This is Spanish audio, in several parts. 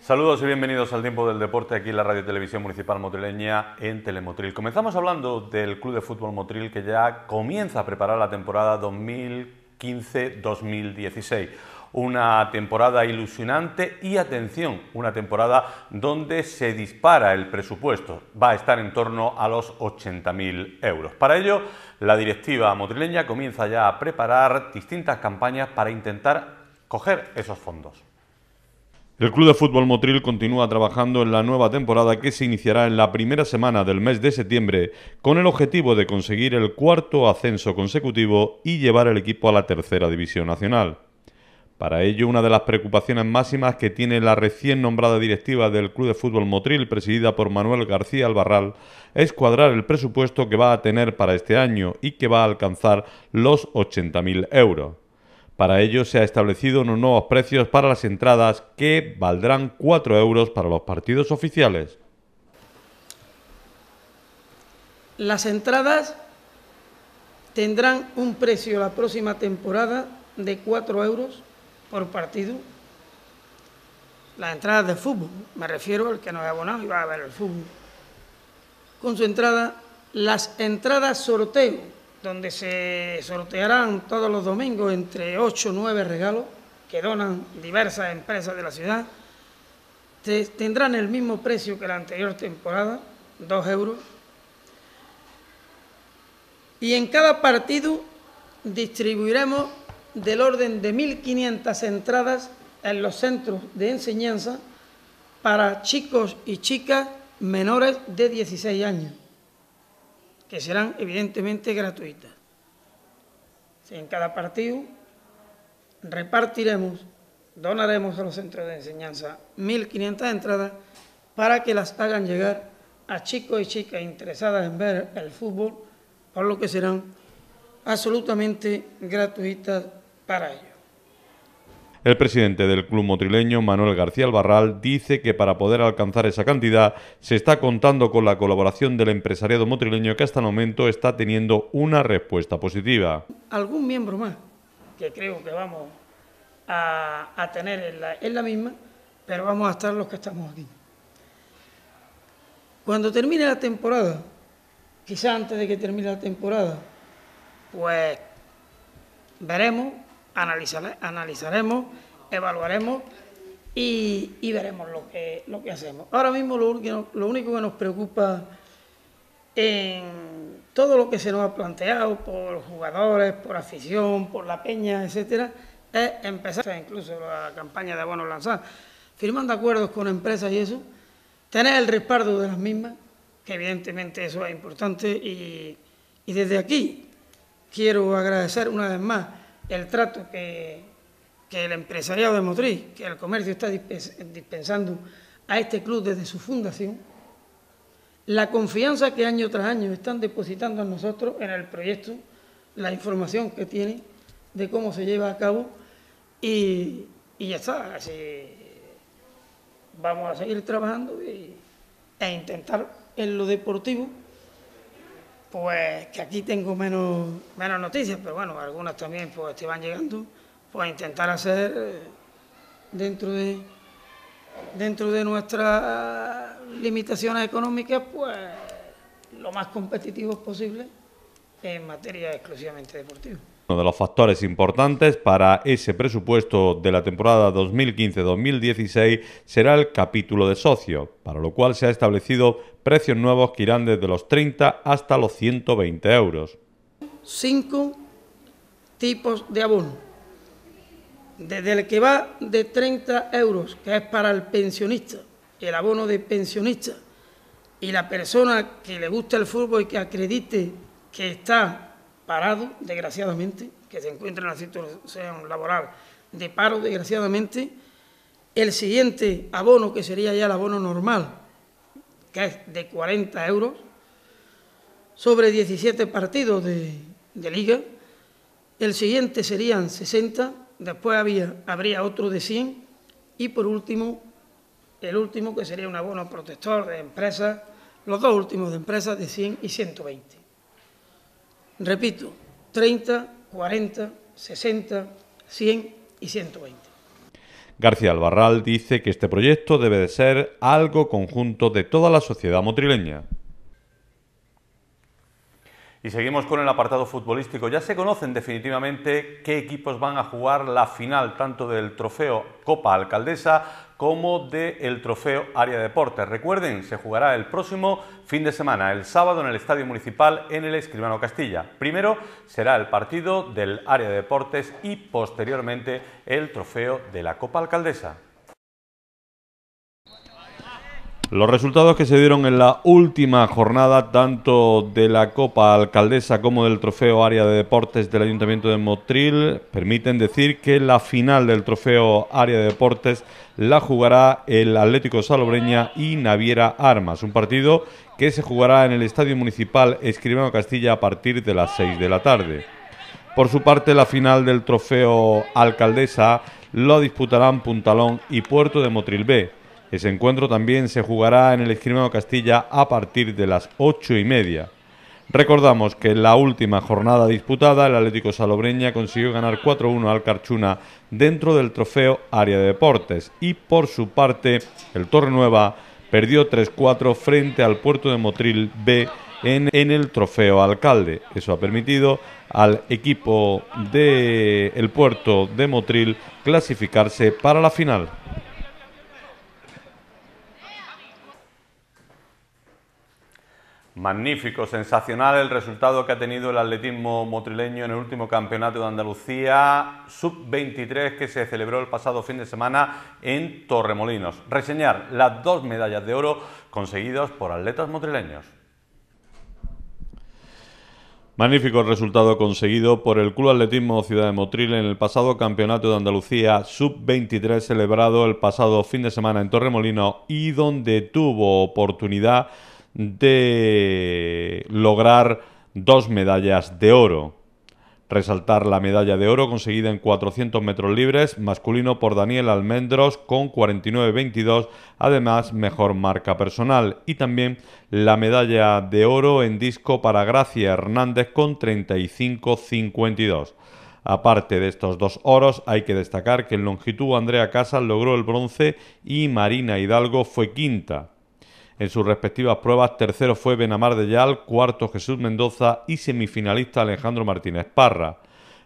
Saludos y bienvenidos al tiempo del deporte aquí en la Radio Televisión Municipal Motrileña en Telemotril. Comenzamos hablando del Club de Fútbol Motril que ya comienza a preparar la temporada 2015-2016 una temporada ilusionante y atención, una temporada donde se dispara el presupuesto. Va a estar en torno a los 80.000 euros. Para ello, la directiva motrileña comienza ya a preparar distintas campañas para intentar coger esos fondos. El Club de Fútbol Motril continúa trabajando en la nueva temporada que se iniciará en la primera semana del mes de septiembre con el objetivo de conseguir el cuarto ascenso consecutivo y llevar el equipo a la tercera división nacional. Para ello, una de las preocupaciones máximas que tiene la recién nombrada directiva del Club de Fútbol Motril, presidida por Manuel García Albarral, es cuadrar el presupuesto que va a tener para este año y que va a alcanzar los 80.000 euros. Para ello se ha establecido unos nuevos precios para las entradas que valdrán 4 euros para los partidos oficiales. Las entradas tendrán un precio la próxima temporada de 4 euros por partido las entradas de fútbol, me refiero al que no es abonado y va a ver el fútbol. Con su entrada, las entradas sorteo, donde se sortearán todos los domingos entre 8 o 9 regalos que donan diversas empresas de la ciudad, tendrán el mismo precio que la anterior temporada, 2 euros. Y en cada partido distribuiremos del orden de 1.500 entradas en los centros de enseñanza para chicos y chicas menores de 16 años, que serán evidentemente gratuitas. En cada partido repartiremos, donaremos a los centros de enseñanza 1.500 entradas para que las hagan llegar a chicos y chicas interesadas en ver el fútbol, por lo que serán absolutamente gratuitas para ello. El presidente del club motrileño, Manuel García Albarral, dice que para poder alcanzar esa cantidad se está contando con la colaboración del empresariado motrileño que hasta el momento está teniendo una respuesta positiva. Algún miembro más, que creo que vamos a, tener en la, en la misma, pero vamos a estar los que estamos aquí. Cuando termine la temporada, quizá antes de que termine la temporada, pues veremos analizaremos, evaluaremos y, veremos lo que, lo que hacemos. Ahora mismo lo, único, lo único que nos preocupa en todo lo que se nos ha planteado por jugadores, por afición, por la peña, etcétera, es empezar incluso la campaña de abonos lanzados, firmando acuerdos con empresas y eso, tener el respaldo de las mismas, que evidentemente eso es importante y, y desde aquí quiero agradecer una vez más el trato que, el empresariado de Motriz, que el comercio está dispensando a este club desde su fundación, la confianza que año tras año están depositando en nosotros en el proyecto, la información que tienen de cómo se lleva a cabo y, ya está. Así vamos a seguir trabajando e intentar en lo deportivo pues que aquí tengo menos, menos noticias, pero bueno, algunas también pues te van llegando, pues intentar hacer eh, dentro de dentro de nuestras limitaciones económicas, pues lo más competitivos posible en materia exclusivamente deportiva. Uno de los factores importantes para ese presupuesto de la temporada 2015-2016 será el capítulo de socio, para lo cual se ha establecido precios nuevos que irán desde los 30 hasta los 120 euros. Cinco tipos de abono. Desde el que va de 30 euros, que es para el pensionista, el abono de pensionista, y la persona que le gusta el fútbol y que acredite que está parado, desgraciadamente, que se encuentra en la situación laboral de paro, desgraciadamente, el siguiente abono, que sería ya el abono normal, que es de 40 euros, sobre 17 partidos de, de liga, el siguiente serían 60, después habría otro de 100 y por último, el último que sería un abono protector de empresas, los dos últimos de empresas de 100 y 120. Repito, 30, 40, 60, 100 y 120. García Albarral dice que este proyecto debe de ser algo conjunto de toda la sociedad motrileña. Y seguimos con el apartado futbolístico. Ya se conocen definitivamente qué equipos van a jugar la final tanto del trofeo Copa Alcaldesa como del trofeo Área Deportes. Recuerden, se jugará el próximo fin de semana, el sábado, en el Estadio Municipal en el Escribano Castilla. Primero será el partido del Área de Deportes y posteriormente el trofeo de la Copa Alcaldesa. Los resultados que se dieron en la última jornada, tanto de la Copa Alcaldesa como del Trofeo Área de Deportes del Ayuntamiento de Motril, permiten decir que la final del Trofeo Área de Deportes la jugará el Atlético Salobreña y Naviera Armas, un partido que se jugará en el Estadio Municipal Escribano Castilla a partir de las 6 de la tarde. Por su parte, la final del Trofeo Alcaldesa lo disputarán Puntalón y Puerto de Motril B. Ese encuentro también se jugará en el Esquimado Castilla a partir de las ocho y media. Recordamos que en la última jornada disputada, el Atlético Salobreña consiguió ganar 4-1 al Carchuna dentro del trofeo Área de Deportes. Y por su parte, el Nueva perdió 3-4 frente al Puerto de Motril B en, el trofeo Alcalde. Eso ha permitido al equipo del el Puerto de Motril clasificarse para la final. Magnífico, sensacional el resultado que ha tenido el atletismo motrileño en el último campeonato de Andalucía sub-23 que se celebró el pasado fin de semana en Torremolinos. Reseñar las dos medallas de oro conseguidas por atletas motrileños. Magnífico resultado conseguido por el Club Atletismo Ciudad de Motril en el pasado Campeonato de Andalucía Sub-23 celebrado el pasado fin de semana en Torremolino y donde tuvo oportunidad de lograr dos medallas de oro. Resaltar la medalla de oro conseguida en 400 metros libres masculino por Daniel Almendros con 49.22, además mejor marca personal. Y también la medalla de oro en disco para Gracia Hernández con 35.52. Aparte de estos dos oros, hay que destacar que en longitud Andrea Casas logró el bronce y Marina Hidalgo fue quinta. En sus respectivas pruebas, tercero fue Benamar de Yal, cuarto Jesús Mendoza y semifinalista Alejandro Martínez Parra.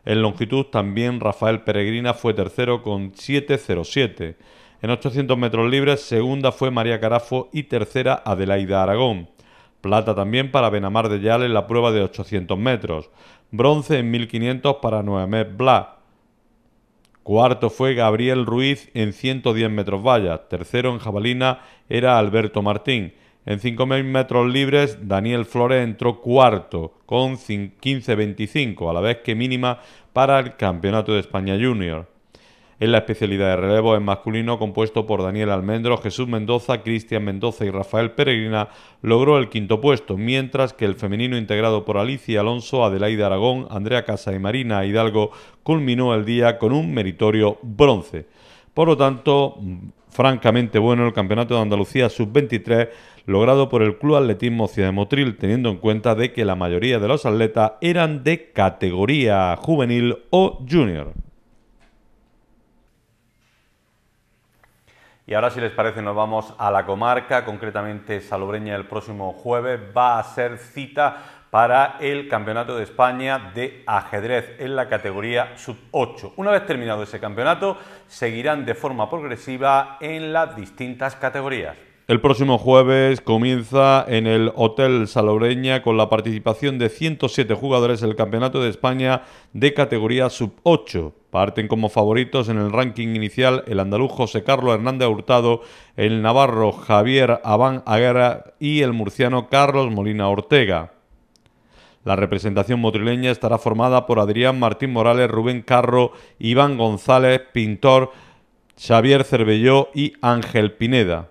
En longitud también Rafael Peregrina fue tercero con 7.07. En 800 metros libres, segunda fue María Carafo y tercera Adelaida Aragón. Plata también para Benamar de Yal en la prueba de 800 metros. Bronce en 1500 para Noemé Blas. Cuarto fue Gabriel Ruiz en 110 metros vallas. Tercero en jabalina era Alberto Martín. En 5.000 metros libres, Daniel Flores entró cuarto con 15.25, a la vez que mínima para el Campeonato de España Junior en la especialidad de relevo en masculino compuesto por Daniel Almendro, Jesús Mendoza, Cristian Mendoza y Rafael Peregrina, logró el quinto puesto, mientras que el femenino integrado por Alicia Alonso, Adelaide Aragón, Andrea Casa y Marina Hidalgo culminó el día con un meritorio bronce. Por lo tanto, francamente bueno el Campeonato de Andalucía Sub-23 logrado por el Club Atletismo Ciudad Motril, teniendo en cuenta de que la mayoría de los atletas eran de categoría juvenil o junior. Y ahora, si les parece, nos vamos a la comarca, concretamente Salobreña el próximo jueves. Va a ser cita para el Campeonato de España de ajedrez en la categoría sub-8. Una vez terminado ese campeonato, seguirán de forma progresiva en las distintas categorías. El próximo jueves comienza en el Hotel Salobreña con la participación de 107 jugadores el Campeonato de España de categoría sub-8. Parten como favoritos en el ranking inicial el andaluz José Carlos Hernández Hurtado, el navarro Javier Abán Aguera y el murciano Carlos Molina Ortega. La representación motrileña estará formada por Adrián Martín Morales, Rubén Carro, Iván González, Pintor, Xavier Cervelló y Ángel Pineda.